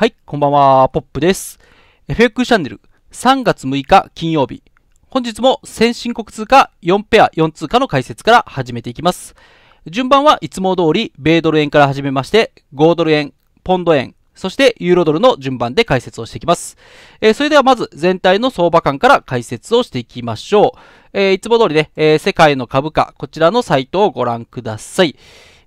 はい、こんばんは、ポップです。FX チャンネル3月6日金曜日。本日も先進国通貨4ペア4通貨の解説から始めていきます。順番はいつも通り、米ドル円から始めまして、5ドル円、ポンド円、そしてユーロドルの順番で解説をしていきます。えー、それではまず全体の相場感から解説をしていきましょう。えー、いつも通りね、えー、世界の株価、こちらのサイトをご覧ください。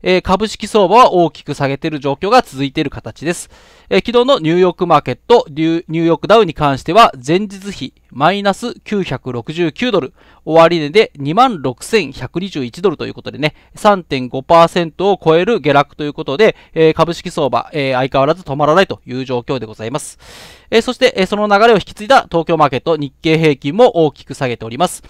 えー、株式相場は大きく下げている状況が続いている形です。えー、昨日のニューヨークマーケット、ニューヨークダウに関しては、前日比マイナス969ドル、終値で26,121ドルということでね、3.5%を超える下落ということで、えー、株式相場、えー、相変わらず止まらないという状況でございます。えー、そして、えー、その流れを引き継いだ東京マーケット、日経平均も大きく下げております。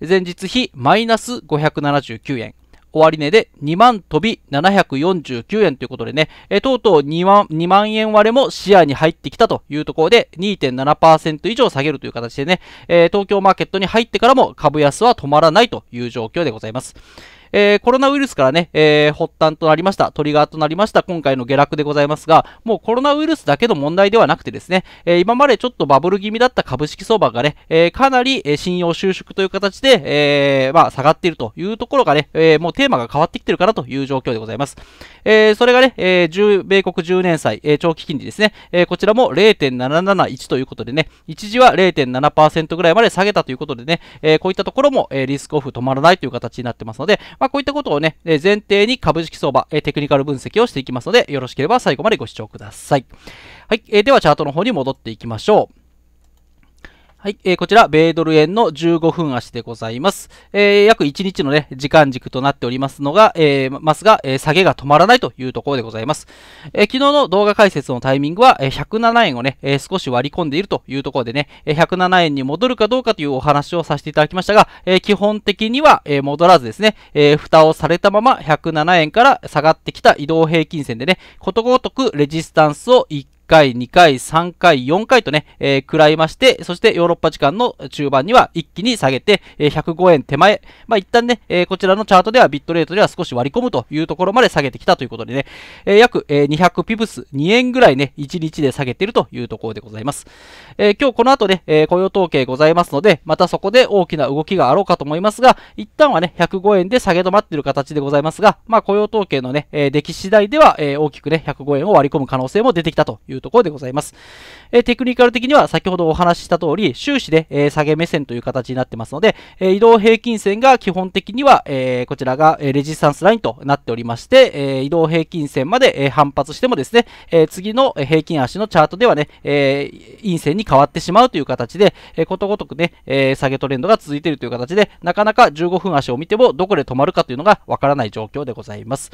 前日比マイナス579円。終値で2万飛び749円ということでね、えとうとう2万 ,2 万円割れも視野に入ってきたというところで2.7%以上下げるという形でね、え東京マーケットに入ってからも株安は止まらないという状況でございます。えー、コロナウイルスからね、えー、発端となりました、トリガーとなりました今回の下落でございますが、もうコロナウイルスだけの問題ではなくてですね、えー、今までちょっとバブル気味だった株式相場がね、えー、かなり、信用収縮という形で、えー、まあ、下がっているというところがね、えー、もうテーマが変わってきてるかなという状況でございます。えー、それがね、えー、米国10年債、えー、長期金利ですね、えー、こちらも0.771ということでね、一時は0.7%ぐらいまで下げたということでね、えー、こういったところも、えー、リスクオフ止まらないという形になってますので、まあ、こういったことをね、え前提に株式相場、えテクニカル分析をしていきますので、よろしければ最後までご視聴ください。はい、えではチャートの方に戻っていきましょう。はい、えー、こちら、米ドル円の15分足でございます。えー、約1日のね、時間軸となっておりますのが、えー、ますが、えー、下げが止まらないというところでございます。えー、昨日の動画解説のタイミングは、えー、107円をね、えー、少し割り込んでいるというところでね、えー、107円に戻るかどうかというお話をさせていただきましたが、えー、基本的には、えー、戻らずですね、えー、蓋をされたまま107円から下がってきた移動平均線でね、ことごとくレジスタンスを1回、2回、3回、4回とね、えー、らいまして、そしてヨーロッパ時間の中盤には一気に下げて、えー、105円手前、まあ、一旦ね、えー、こちらのチャートではビットレートでは少し割り込むというところまで下げてきたということでね、えー、約、えー、200ピブス2円ぐらいね、1日で下げているというところでございます。えー、今日この後ね、えー、雇用統計ございますので、またそこで大きな動きがあろうかと思いますが、一旦はね、105円で下げ止まっている形でございますが、まあ、雇用統計のね、えー、出来次第では、えー、大きくね、105円を割り込む可能性も出てきたというところでございます。えテクニカル的には先ほどお話しした通り、終始で、え下げ目線という形になってますので、え移動平均線が基本的には、えこちらがレジスタンスラインとなっておりまして、え移動平均線まで、え反発してもですね、え次の平均足のチャートではね、え陰線に変わってしまうという形で、えことごとくね、え下げトレンドが続いているという形で、なかなか15分足を見てもどこで止まるかというのがわからない状況でございます。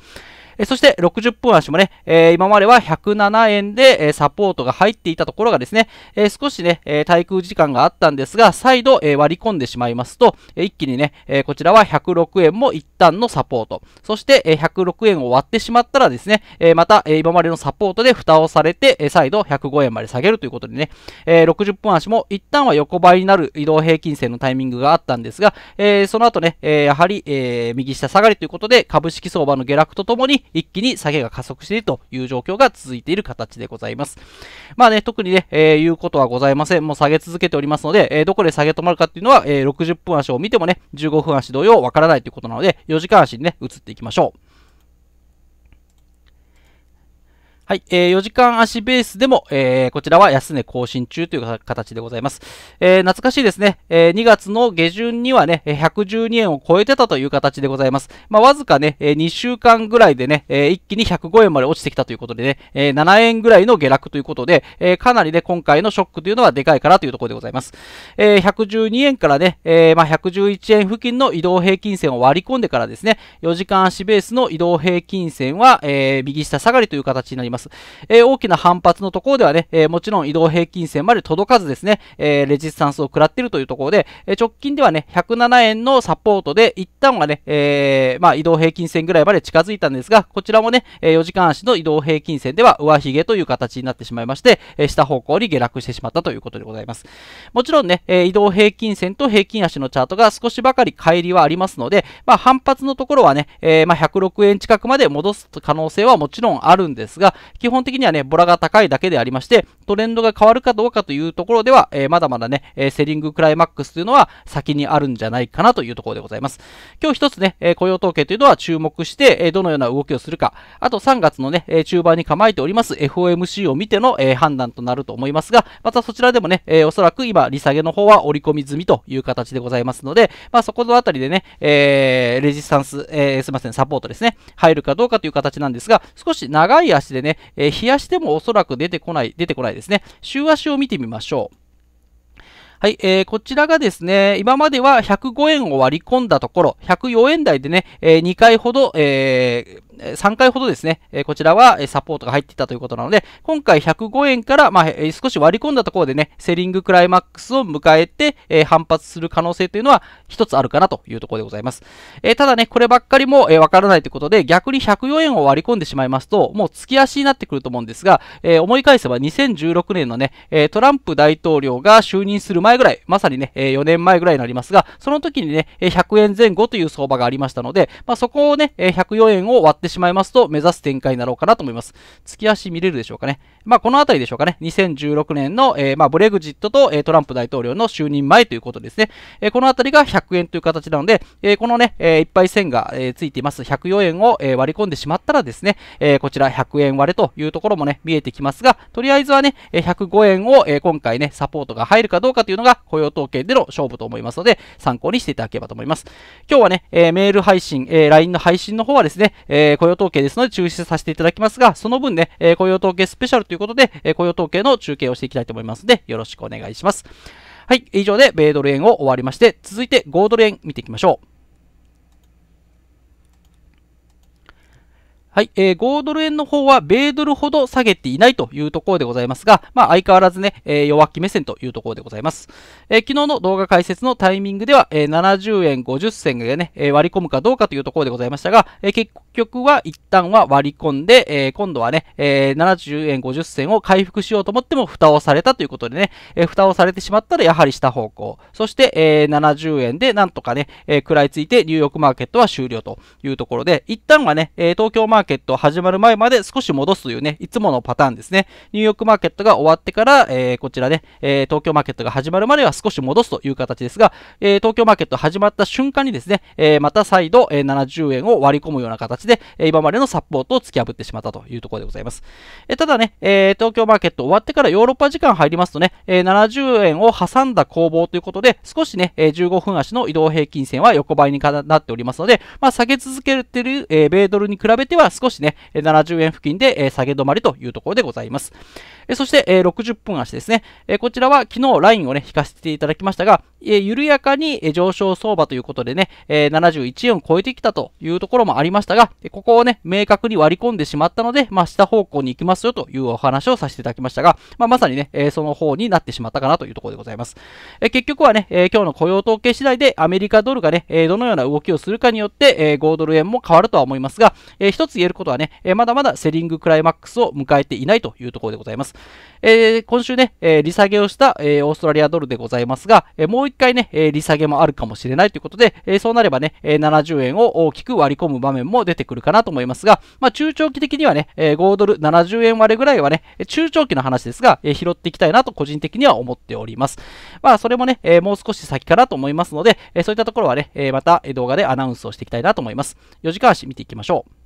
えそして60分足もね、え今までは107円で、えサポートが入っていたところがですね、え少しね、え空時間があったんですが、再度、え割り込んでしまいますと、え一気にね、えこちらは106円も一旦のサポート、そして、え106円を割ってしまったらですね、えまた、え今までのサポートで蓋をされて、え再度105円まで下げるということでね、え60分足も一旦は横ばいになる移動平均線のタイミングがあったんですが、えその後ね、えやはり、え右下下がりということで、株式相場の下落とともに、一気に下げが加速しているという状況が続いている形でございます。まあね、特にね、えー、言うことはございません。もう下げ続けておりますので、えー、どこで下げ止まるかっていうのは、えー、60分足を見てもね、15分足同様わからないということなので、4時間足にね、移っていきましょう。はい、えー、4時間足ベースでも、えー、こちらは安値更新中という形でございます。えー、懐かしいですね、えー、2月の下旬にはね、112円を超えてたという形でございます。まあ、わずかね、え2週間ぐらいでね、え一気に105円まで落ちてきたということでね、え7円ぐらいの下落ということで、えかなりね、今回のショックというのはでかいかなというところでございます。え112円からね、えまあ、111円付近の移動平均線を割り込んでからですね、4時間足ベースの移動平均線は、え右下下がりという形になります。ます。えー、大きな反発のところではね、えー、もちろん移動平均線まで届かずですね、えー、レジスタンスを食らっているというところで、え直近ではね、107円のサポートで、一旦はね、えまあ、移動平均線ぐらいまで近づいたんですが、こちらもね、え4時間足の移動平均線では上髭という形になってしまいまして、え下方向に下落してしまったということでございます。もちろんね、え移動平均線と平均足のチャートが少しばかり乖離はありますので、まあ、反発のところはね、えまあ、106円近くまで戻す可能性はもちろんあるんですが、基本的にはね、ボラが高いだけでありまして、トレンドが変わるかどうかというところでは、えー、まだまだね、えー、セリングクライマックスというのは先にあるんじゃないかなというところでございます。今日一つね、えー、雇用統計というのは注目して、えー、どのような動きをするか、あと3月のね、えー、中盤に構えております FOMC を見ての、えー、判断となると思いますが、またそちらでもね、えー、おそらく今、利下げの方は織り込み済みという形でございますので、まあそこのあたりでね、えー、レジスタンス、えー、すいません、サポートですね、入るかどうかという形なんですが、少し長い足でね、えー、冷やしてもおそらく出てこない、出てこないですね。週足を見てみましょう。はい、えー、こちらがですね、今までは105円を割り込んだところ、104円台でね、えー、2回ほど、えー、3回ほどですね、えこちらはサポートが入っていたということなので、今回105円から、まあ、え少し割り込んだところでね、セリングクライマックスを迎えて、え反発する可能性というのは一つあるかなというところでございます。えただね、こればっかりもわ、えからないということで、逆に104円を割り込んでしまいますと、もう月足になってくると思うんですが、え思い返せば2016年のね、えトランプ大統領が就任する前ぐらい、まさにね、え4年前ぐらいになりますが、その時にね、100円前後という相場がありましたので、まあ、そこをね、104円を割ってってしまいますと、目指す展開になろうかなと思います。月足見れるでしょうかね。まあ、このあたりでしょうかね。2016年の、えー、まあ、ブレグジットと、えー、トランプ大統領の就任前ということですね。えー、このあたりが100円という形なので、えこのね、えいっぱい線が、えついています104円を、え割り込んでしまったらですね、えこちら100円割れというところもね、見えてきますが、とりあえずはね、105円を、え今回ね、サポートが入るかどうかというのが雇用統計での勝負と思いますので、参考にしていただければと思います。今日はね、えメール配信、え LINE の配信の方はですね、え雇用統計ですので中止させていただきますが、その分ね、え雇用統計スペシャルということで、え雇用統計の中継をしていきたいと思いますので、よろしくお願いします。はい、以上で米ドル円を終わりまして、続いて5ドル円見ていきましょう。はい、えー、5ドル円の方は米ドルほど下げていないというところでございますが、まあ、相変わらずね、えー、弱気目線というところでございます。えー、昨日の動画解説のタイミングでは、えー、70円50銭がね、え割り込むかどうかというところでございましたが、え結局は一旦は割り込んで、え今度はね、え70円50銭を回復しようと思っても蓋をされたということでね、え蓋をされてしまったらやはり下方向、そして、え70円でなんとかね、え食らいついてニューヨークマーケットは終了というところで、一旦はね、え東京マーケットケット始まる前まで少し戻すというね、いつものパターンですね。ニューヨークマーケットが終わってから、えー、こちらね、えー、東京マーケットが始まるまでは少し戻すという形ですが、えー、東京マーケット始まった瞬間にですね、えまた再度、え70円を割り込むような形で、え今までのサポートを突き破ってしまったというところでございます。えただね、え東京マーケット終わってからヨーロッパ時間入りますとね、え70円を挟んだ攻防ということで、少しね、え15分足の移動平均線は横ばいになっておりますので、まあ、下げ続けている、え米ドルに比べては少しね、70円付近で下げ止まりというところでございます。えそして、え60分足ですね。えこちらは昨日ラインをね、引かせていただきましたが、え緩やかに上昇相場ということでね、え71円を超えてきたというところもありましたが、ここをね、明確に割り込んでしまったので、まあ、下方向に行きますよというお話をさせていただきましたが、まあ、まさにね、えその方になってしまったかなというところでございます。え結局はね、え今日の雇用統計次第でアメリカドルがね、えどのような動きをするかによって、え5ドル円も変わるとは思いますが、えー、一つ言えることはね、えまだまだセリングクライマックスを迎えていないというところでございます。えー、今週ね、えー、利下げをした、えー、オーストラリアドルでございますが、えもう一回ね、え利下げもあるかもしれないということで、えそうなればね、え70円を大きく割り込む場面も出てくるかなと思いますが、まあ、中長期的にはね、え5ドル70円割れぐらいはね、中長期の話ですが、え拾っていきたいなと個人的には思っております。まあ、それもね、えもう少し先かなと思いますので、えそういったところはね、えまた動画でアナウンスをしていきたいなと思います。4時間足見ていきましょう。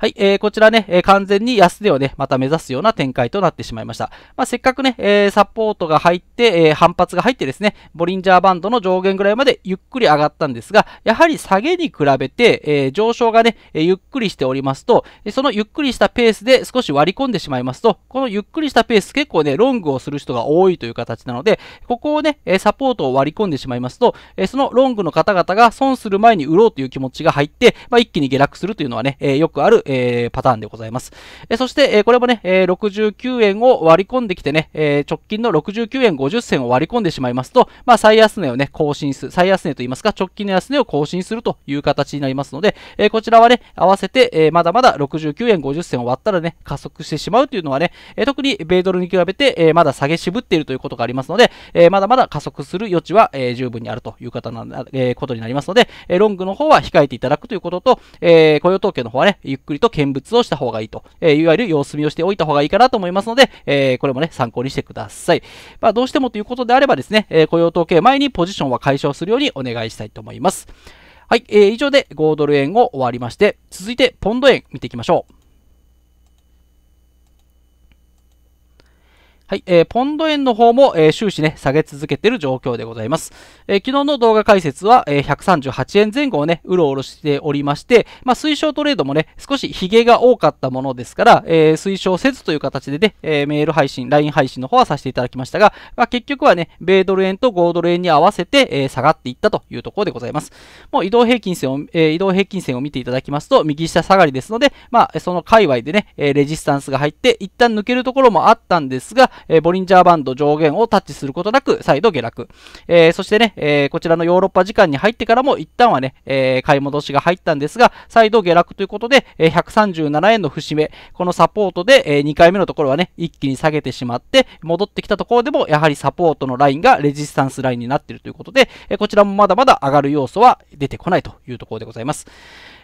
はい、えー、こちらね、えー、完全に安値をね、また目指すような展開となってしまいました。まあ、せっかくね、えー、サポートが入って、えー、反発が入ってですね、ボリンジャーバンドの上限ぐらいまでゆっくり上がったんですが、やはり下げに比べて、えー、上昇がね、えー、ゆっくりしておりますと、そのゆっくりしたペースで少し割り込んでしまいますと、このゆっくりしたペース結構ね、ロングをする人が多いという形なので、ここをね、サポートを割り込んでしまいますと、そのロングの方々が損する前に売ろうという気持ちが入って、まあ、一気に下落するというのはね、よくあるえー、パターンでございます。えそして、えこれもね、え69円を割り込んできてね、え直近の69円50銭を割り込んでしまいますと、まあ、最安値をね、更新する、最安値と言いますか、直近の安値を更新するという形になりますので、えこちらはね、合わせて、えまだまだ69円50銭を割ったらね、加速してしまうというのはね、え特に米ドルに比べて、えまだ下げ渋っているということがありますので、えまだまだ加速する余地は、え十分にあるという方な、えことになりますので、えロングの方は控えていただくということと、え雇用統計の方はね、ゆっくりりと見物をした方がいいと、えいわゆる様子見をしておいた方がいいかなと思いますので、えこれもね、参考にしてください。まあ、どうしてもということであればですね、え雇用統計前にポジションは解消するようにお願いしたいと思います。はい、えー、以上で5ドル円を終わりまして、続いてポンド円見ていきましょう。はい、えー、ポンド円の方も、えー、終始ね、下げ続けている状況でございます。えー、昨日の動画解説は、えー、138円前後をね、うろうろしておりまして、まあ、推奨トレードもね、少しヒゲが多かったものですから、えー、推奨せずという形でね、えー、メール配信、LINE 配信の方はさせていただきましたが、まあ、結局はね、米ドル円と5ドル円に合わせて、えー、下がっていったというところでございます。もう移動平均線を、えー、移動平均線を見ていただきますと、右下下がりですので、まあ、その界隈でね、えー、レジスタンスが入って、一旦抜けるところもあったんですが、えー、ボリンジャーバンド上限をタッチすることなく、再度下落。えー、そしてね、えー、こちらのヨーロッパ時間に入ってからも一旦はね、え買い戻しが入ったんですが、再度下落ということで、え137円の節目、このサポートで、え2回目のところはね、一気に下げてしまって、戻ってきたところでも、やはりサポートのラインがレジスタンスラインになっているということで、えこちらもまだまだ上がる要素は出てこないというところでございます。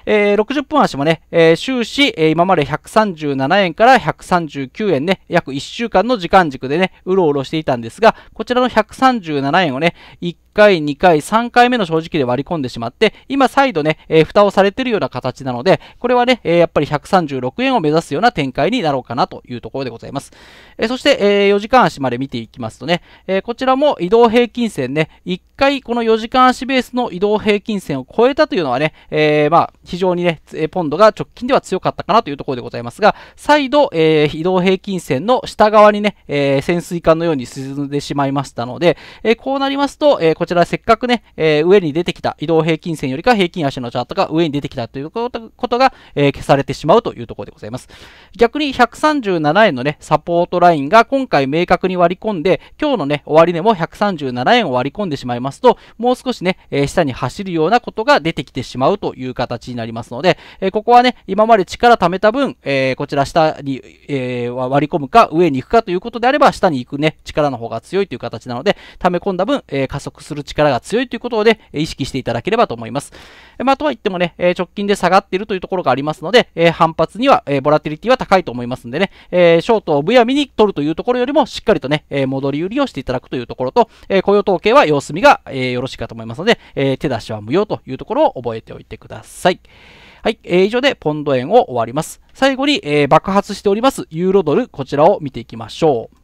えー、60分足もね、えー、終始、えー、今まで137円から139円ね、約1週間の時間軸でね、うろうろしていたんですが、こちらの137円をね、1回、2回、3回目の正直で割り込んでしまって、今再度ね、えー、蓋をされているような形なので、これはね、えー、やっぱり136円を目指すような展開になろうかなというところでございます。えー、そして、えー、4時間足まで見ていきますとね、えー、こちらも移動平均線ね、1回この4時間足ベースの移動平均線を超えたというのはね、えー、まあ、非常にね、ポンドが直近では強かったかなというところでございますが、再度、えー、移動平均線の下側にね、えー、潜水艦のように沈んでしまいましたので、えー、こうなりますと、えこちらせっかくね、え上に出てきた移動平均線よりか平均足のチャートが上に出てきたということが、え消されてしまうというところでございます。逆に137円のね、サポートラインが今回明確に割り込んで、今日のね、終値も137円を割り込んでしまいますと、もう少しね、え下に走るようなことが出てきてしまうという形になります。なりますので、えここはね、今まで力貯めた分、えこちら下に、え割り込むか、上に行くかということであれば、下に行くね、力の方が強いという形なので、溜め込んだ分、え加速する力が強いということで、意識していただければと思います。まあ、とは言ってもね、え直近で下がっているというところがありますので、え反発には、えボラティリティは高いと思いますんでね、えショートをむやみに取るというところよりも、しっかりとね、え戻り売りをしていただくというところと、え雇用統計は様子見が、えよろしいかと思いますので、え手出しは無用というところを覚えておいてください。はい、えー、以上でポンド円を終わります。最後に、えー、爆発しておりますユーロドル、こちらを見ていきましょう。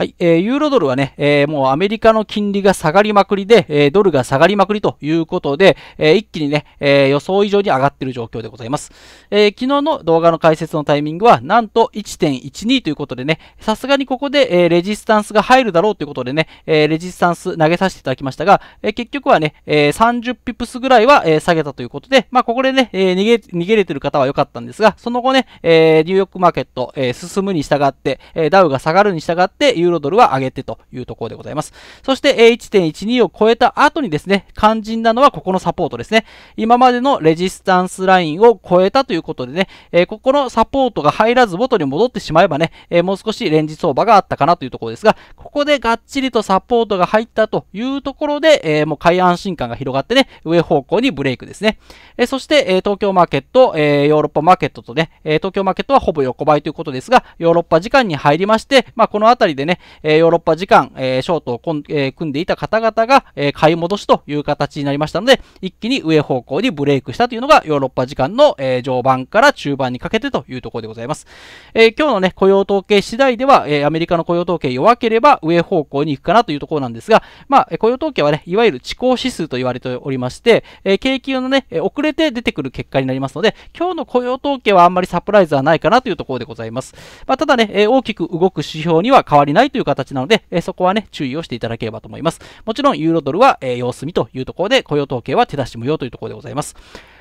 はい、えー、ユーロドルはね、えー、もうアメリカの金利が下がりまくりで、えー、ドルが下がりまくりということで、えー、一気にね、えー、予想以上に上がっている状況でございます。えー、昨日の動画の解説のタイミングは、なんと1.12ということでね、さすがにここで、えー、レジスタンスが入るだろうということでね、えー、レジスタンス投げさせていただきましたが、えー、結局はね、えー、30ピプスぐらいは、えー、下げたということで、まあ、ここでね、えー、逃げ、逃げれてる方は良かったんですが、その後ね、えー、ニューヨークマーケット、えー、進むに従って、えー、ダウが下がるに従って、ユーローロドルは上げてというところでございます。そして、1.12を超えた後にですね、肝心なのはここのサポートですね。今までのレジスタンスラインを超えたということでね、ここのサポートが入らず元に戻ってしまえばね、もう少しレンジ相場があったかなというところですが、ここでがっちりとサポートが入ったというところで、もう買い安心感が広がってね、上方向にブレイクですね。そして、東京マーケット、ヨーロッパマーケットとね、東京マーケットはほぼ横ばいということですが、ヨーロッパ時間に入りまして、まあ、この辺りでね、ね、えヨーロッパ時間、えショートをこん、組んでいた方々が、え買い戻しという形になりましたので、一気に上方向にブレイクしたというのがヨーロッパ時間の、え上盤から中盤にかけてというところでございます。え今日のね、雇用統計次第では、えアメリカの雇用統計弱ければ上方向に行くかなというところなんですが、まあ、雇用統計はね、いわゆる遅行指数と言われておりまして、え景気のね、遅れて出てくる結果になりますので、今日の雇用統計はあんまりサプライズはないかなというところでございます。まあ、ただね、え大きく動く指標には変わりないないという形なので、えそこはね、注意をしていただければと思います。もちろん、ユーロドルは、え様子見というところで、雇用統計は手出し無用というところでございます。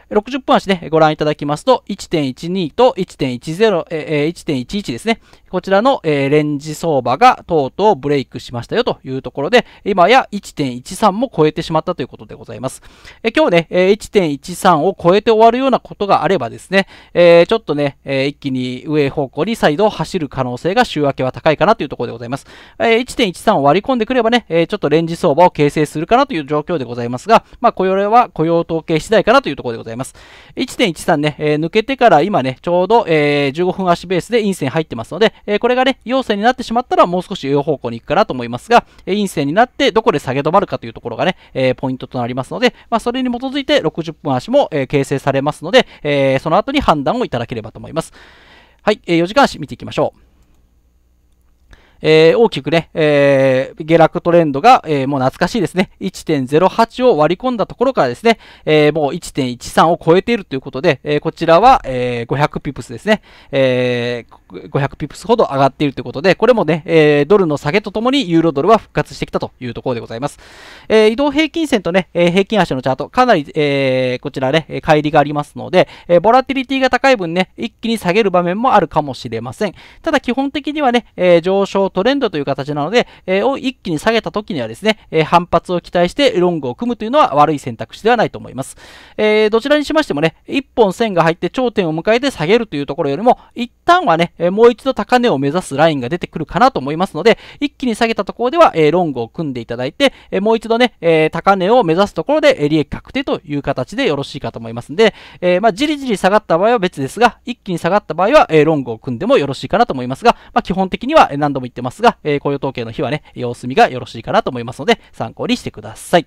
60分足でご覧いただきますと、1.12と1.10、えー、1.11ですね。こちらの、えー、レンジ相場がとうとうブレイクしましたよというところで、今や1.13も超えてしまったということでございます。えー、今日ね、えー、1.13を超えて終わるようなことがあればですね、えー、ちょっとね、えー、一気に上方向に再度走る可能性が週明けは高いかなというところでございます。えー、1.13を割り込んでくればね、えー、ちょっとレンジ相場を形成するかなという状況でございますが、まあ、これは雇用統計次第かなというところでございます。ます。1.13ね、えー、抜けてから今ね、ちょうど、えー、15分足ベースで陰線入ってますので、えー、これがね、陽線になってしまったらもう少し上方向に行くかなと思いますが、えー、陰線になってどこで下げ止まるかというところがね、えー、ポイントとなりますので、まあ、それに基づいて60分足も、えー、形成されますので、えー、その後に判断をいただければと思います。はい、えー、4時間足見ていきましょう。えー、大きくね、えー、下落トレンドが、えー、もう懐かしいですね。1.08を割り込んだところからですね、えー、もう1.13を超えているということで、えー、こちらは、えー、500ピプスですね。えー500ピプスほど上がっているということで、これもね、えー、ドルの下げとともにユーロドルは復活してきたというところでございます。えー、移動平均線とね、えー、平均足のチャート、かなり、えー、こちらね、乖離がありますので、えー、ボラティリティが高い分ね、一気に下げる場面もあるかもしれません。ただ基本的にはね、えー、上昇トレンドという形なので、えー、を一気に下げた時にはですね、えー、反発を期待してロングを組むというのは悪い選択肢ではないと思います。えー、どちらにしましてもね、1本線が入って頂点を迎えて下げるというところよりも、一旦はね、えもう一度高値を目指すラインが出てくるかなと思いますので、一気に下げたところでは、えロングを組んでいただいて、えもう一度ね、え高値を目指すところで、え利益確定という形でよろしいかと思いますんで、えまあ、じりじり下がった場合は別ですが、一気に下がった場合は、えロングを組んでもよろしいかなと思いますが、まあ、基本的には何度も言ってますが、え雇用統計の日はね、様子見がよろしいかなと思いますので、参考にしてください。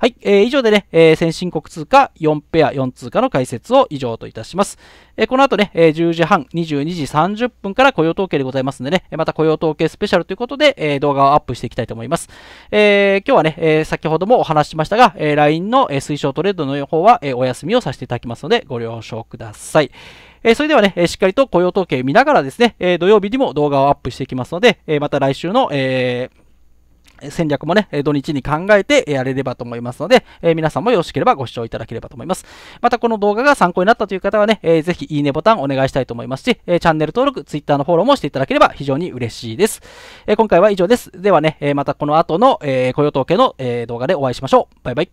はい、えー、以上でね、えー、先進国通貨4ペア4通貨の解説を以上といたします。えー、この後ね、えー、10時半、22時30分から雇用統計でございますんでね、また雇用統計スペシャルということで、えー、動画をアップしていきたいと思います。えー、今日はね、えー、先ほどもお話ししましたが、えー、LINE の、推奨トレードの予報は、えー、お休みをさせていただきますので、ご了承ください。えー、それではね、えー、しっかりと雇用統計見ながらですね、えー、土曜日にも動画をアップしていきますので、えー、また来週の、えー、戦略もね、土日に考えてやれればと思いますので、えー、皆さんもよろしければご視聴いただければと思います。またこの動画が参考になったという方はね、えー、ぜひいいねボタンお願いしたいと思いますし、えー、チャンネル登録、Twitter のフォローもしていただければ非常に嬉しいです。え今回は以上です。ではね、えまたこの後の、え雇用統計の、え動画でお会いしましょう。バイバイ。